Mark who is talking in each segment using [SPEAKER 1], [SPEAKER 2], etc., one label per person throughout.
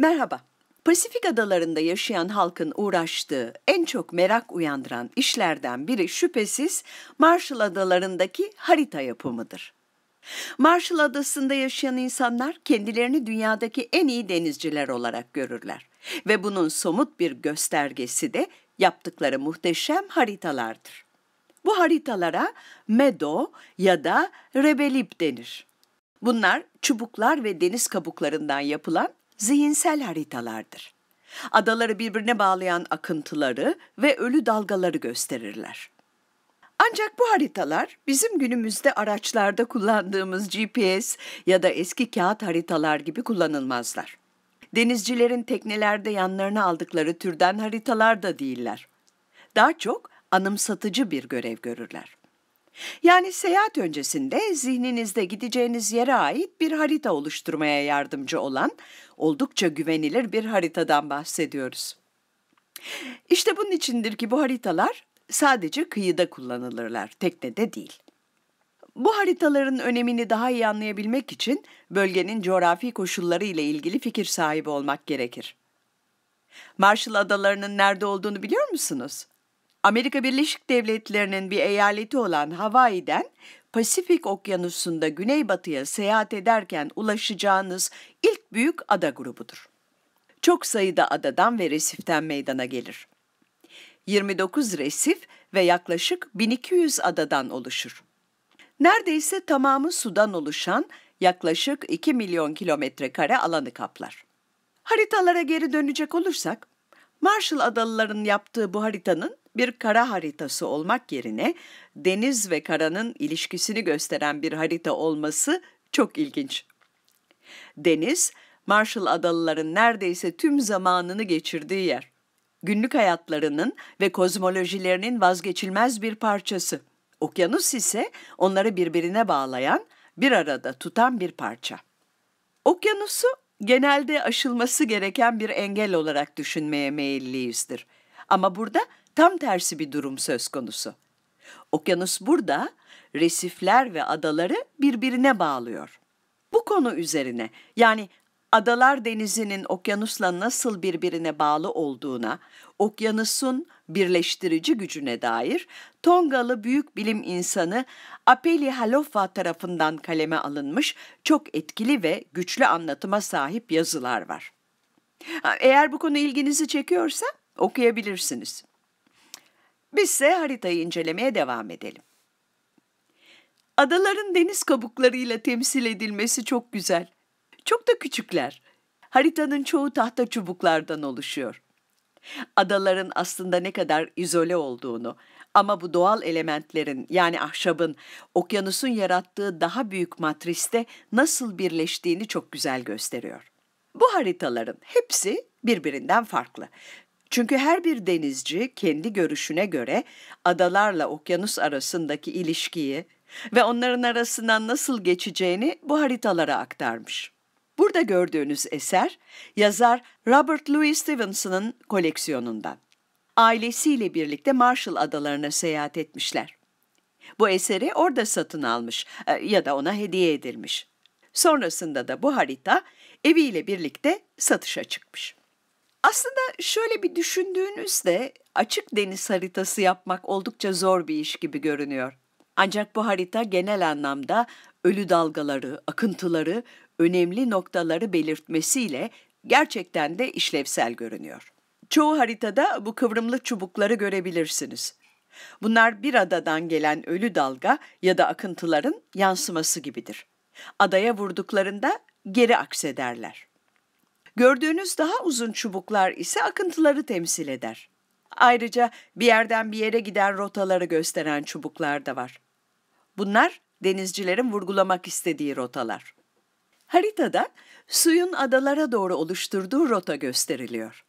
[SPEAKER 1] Merhaba. Pasifik adalarında yaşayan halkın uğraştığı, en çok merak uyandıran işlerden biri şüphesiz Marshall Adalarındaki harita yapımıdır. Marshall Adası'nda yaşayan insanlar kendilerini dünyadaki en iyi denizciler olarak görürler ve bunun somut bir göstergesi de yaptıkları muhteşem haritalardır. Bu haritalara medo ya da rebelip denir. Bunlar çubuklar ve deniz kabuklarından yapılan zihinsel haritalardır. Adaları birbirine bağlayan akıntıları ve ölü dalgaları gösterirler. Ancak bu haritalar bizim günümüzde araçlarda kullandığımız GPS ya da eski kağıt haritalar gibi kullanılmazlar. Denizcilerin teknelerde yanlarına aldıkları türden haritalar da değiller. Daha çok anımsatıcı bir görev görürler. Yani seyahat öncesinde zihninizde gideceğiniz yere ait bir harita oluşturmaya yardımcı olan oldukça güvenilir bir haritadan bahsediyoruz. İşte bunun içindir ki bu haritalar sadece kıyıda kullanılırlar, teknede değil. Bu haritaların önemini daha iyi anlayabilmek için bölgenin coğrafi koşulları ile ilgili fikir sahibi olmak gerekir. Marshall Adaları'nın nerede olduğunu biliyor musunuz? Amerika Birleşik Devletleri'nin bir eyaleti olan Hawaii'den Pasifik Okyanusu'nda güneybatıya seyahat ederken ulaşacağınız ilk büyük ada grubudur. Çok sayıda adadan ve resiften meydana gelir. 29 resif ve yaklaşık 1200 adadan oluşur. Neredeyse tamamı sudan oluşan yaklaşık 2 milyon kilometre kare alanı kaplar. Haritalara geri dönecek olursak, Marshall Adaları'nın yaptığı bu haritanın bir kara haritası olmak yerine deniz ve karanın ilişkisini gösteren bir harita olması çok ilginç. Deniz, Marshall Adalıların neredeyse tüm zamanını geçirdiği yer. Günlük hayatlarının ve kozmolojilerinin vazgeçilmez bir parçası. Okyanus ise onları birbirine bağlayan, bir arada tutan bir parça. Okyanusu genelde aşılması gereken bir engel olarak düşünmeye meyilliyizdir. Ama burada tam tersi bir durum söz konusu. Okyanus burada resifler ve adaları birbirine bağlıyor. Bu konu üzerine yani adalar denizinin okyanusla nasıl birbirine bağlı olduğuna, okyanusun birleştirici gücüne dair Tongalı büyük bilim insanı Apeli Halofa tarafından kaleme alınmış çok etkili ve güçlü anlatıma sahip yazılar var. Eğer bu konu ilginizi çekiyorsa okuyabilirsiniz. Biz ise haritayı incelemeye devam edelim. Adaların deniz kabuklarıyla temsil edilmesi çok güzel. Çok da küçükler. Haritanın çoğu tahta çubuklardan oluşuyor. Adaların aslında ne kadar izole olduğunu ama bu doğal elementlerin yani ahşabın okyanusun yarattığı daha büyük matriste nasıl birleştiğini çok güzel gösteriyor. Bu haritaların hepsi birbirinden farklı çünkü her bir denizci kendi görüşüne göre adalarla okyanus arasındaki ilişkiyi ve onların arasından nasıl geçeceğini bu haritalara aktarmış. Burada gördüğünüz eser yazar Robert Louis Stevenson'ın koleksiyonundan. Ailesiyle birlikte Marshall Adalarına seyahat etmişler. Bu eseri orada satın almış e, ya da ona hediye edilmiş. Sonrasında da bu harita eviyle birlikte satışa çıkmış. Aslında şöyle bir düşündüğünüzde açık deniz haritası yapmak oldukça zor bir iş gibi görünüyor. Ancak bu harita genel anlamda ölü dalgaları, akıntıları, önemli noktaları belirtmesiyle gerçekten de işlevsel görünüyor. Çoğu haritada bu kıvrımlı çubukları görebilirsiniz. Bunlar bir adadan gelen ölü dalga ya da akıntıların yansıması gibidir. Adaya vurduklarında geri aksederler. Gördüğünüz daha uzun çubuklar ise akıntıları temsil eder. Ayrıca bir yerden bir yere giden rotaları gösteren çubuklar da var. Bunlar denizcilerin vurgulamak istediği rotalar. Haritada suyun adalara doğru oluşturduğu rota gösteriliyor.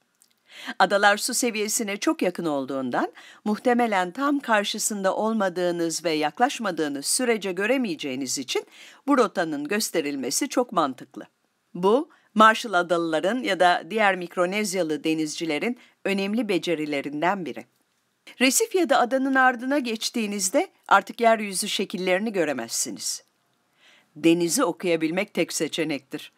[SPEAKER 1] Adalar su seviyesine çok yakın olduğundan muhtemelen tam karşısında olmadığınız ve yaklaşmadığınız sürece göremeyeceğiniz için bu rotanın gösterilmesi çok mantıklı. Bu Marshall Adalıların ya da diğer Mikronezyalı denizcilerin önemli becerilerinden biri. Resif ya da adanın ardına geçtiğinizde artık yeryüzü şekillerini göremezsiniz. Denizi okuyabilmek tek seçenektir.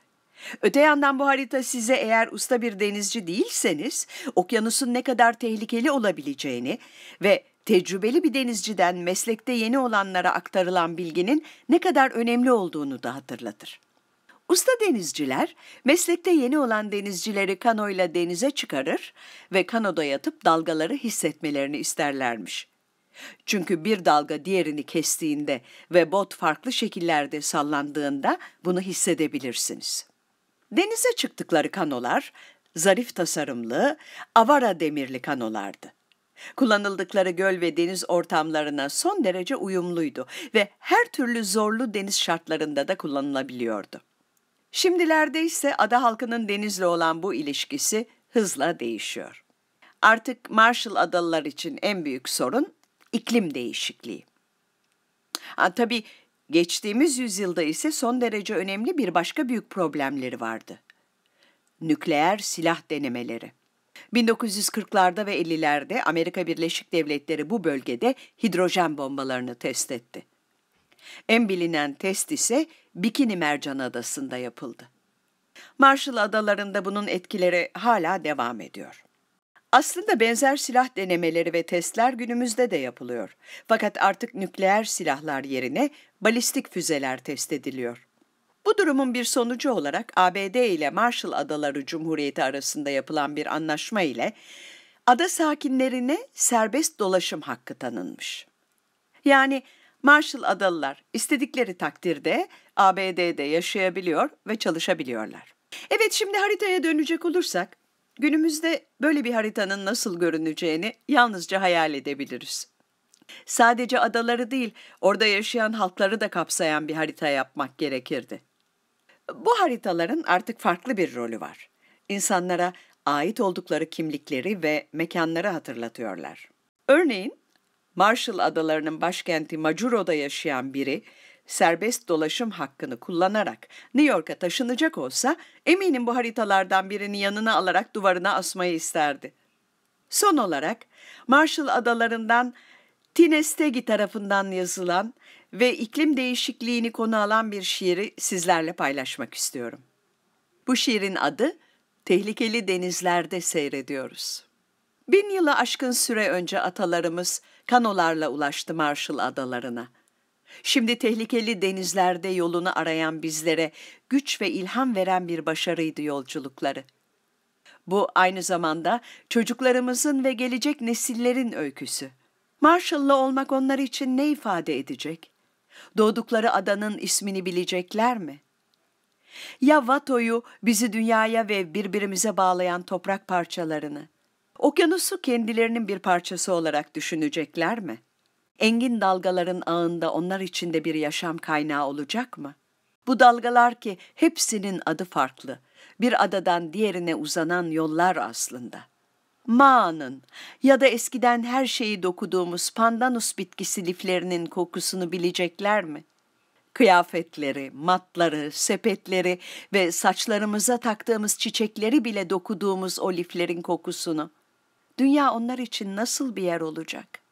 [SPEAKER 1] Öte yandan bu harita size eğer usta bir denizci değilseniz okyanusun ne kadar tehlikeli olabileceğini ve tecrübeli bir denizciden meslekte yeni olanlara aktarılan bilginin ne kadar önemli olduğunu da hatırlatır. Usta denizciler meslekte yeni olan denizcileri kanoyla denize çıkarır ve kanoda yatıp dalgaları hissetmelerini isterlermiş. Çünkü bir dalga diğerini kestiğinde ve bot farklı şekillerde sallandığında bunu hissedebilirsiniz. Denize çıktıkları kanolar zarif tasarımlı, avara demirli kanolardı. Kullanıldıkları göl ve deniz ortamlarına son derece uyumluydu ve her türlü zorlu deniz şartlarında da kullanılabiliyordu. Şimdilerde ise ada halkının denizle olan bu ilişkisi hızla değişiyor. Artık Marshall Adaları için en büyük sorun iklim değişikliği. Ha, tabii geçtiğimiz yüzyılda ise son derece önemli bir başka büyük problemleri vardı. Nükleer silah denemeleri. 1940'larda ve 50'lerde Amerika Birleşik Devletleri bu bölgede hidrojen bombalarını test etti. En bilinen test ise Bikini Mercan Adası'nda yapıldı. Marshall Adaları'nda bunun etkileri hala devam ediyor. Aslında benzer silah denemeleri ve testler günümüzde de yapılıyor. Fakat artık nükleer silahlar yerine balistik füzeler test ediliyor. Bu durumun bir sonucu olarak ABD ile Marshall Adaları Cumhuriyeti arasında yapılan bir anlaşma ile ada sakinlerine serbest dolaşım hakkı tanınmış. Yani Marshall Adalılar istedikleri takdirde ABD'de yaşayabiliyor ve çalışabiliyorlar. Evet şimdi haritaya dönecek olursak günümüzde böyle bir haritanın nasıl görüneceğini yalnızca hayal edebiliriz. Sadece adaları değil, orada yaşayan halkları da kapsayan bir harita yapmak gerekirdi. Bu haritaların artık farklı bir rolü var. İnsanlara ait oldukları kimlikleri ve mekanları hatırlatıyorlar. Örneğin Marshall Adaları'nın başkenti Macuro'da yaşayan biri serbest dolaşım hakkını kullanarak New York'a taşınacak olsa eminim bu haritalardan birini yanına alarak duvarına asmayı isterdi. Son olarak Marshall Adaları'ndan Tinestegi tarafından yazılan ve iklim değişikliğini konu alan bir şiiri sizlerle paylaşmak istiyorum. Bu şiirin adı Tehlikeli Denizlerde Seyrediyoruz. Bin yılı aşkın süre önce atalarımız kanolarla ulaştı Marshall Adalarına. Şimdi tehlikeli denizlerde yolunu arayan bizlere güç ve ilham veren bir başarıydı yolculukları. Bu aynı zamanda çocuklarımızın ve gelecek nesillerin öyküsü. Marshall'la olmak onlar için ne ifade edecek? Doğdukları adanın ismini bilecekler mi? Ya Vato'yu bizi dünyaya ve birbirimize bağlayan toprak parçalarını, Okyanusu kendilerinin bir parçası olarak düşünecekler mi? Engin dalgaların ağında onlar içinde bir yaşam kaynağı olacak mı? Bu dalgalar ki hepsinin adı farklı. Bir adadan diğerine uzanan yollar aslında. Ma'nın ya da eskiden her şeyi dokuduğumuz pandanus bitkisi liflerinin kokusunu bilecekler mi? Kıyafetleri, matları, sepetleri ve saçlarımıza taktığımız çiçekleri bile dokuduğumuz o liflerin kokusunu dünya onlar için nasıl bir yer olacak?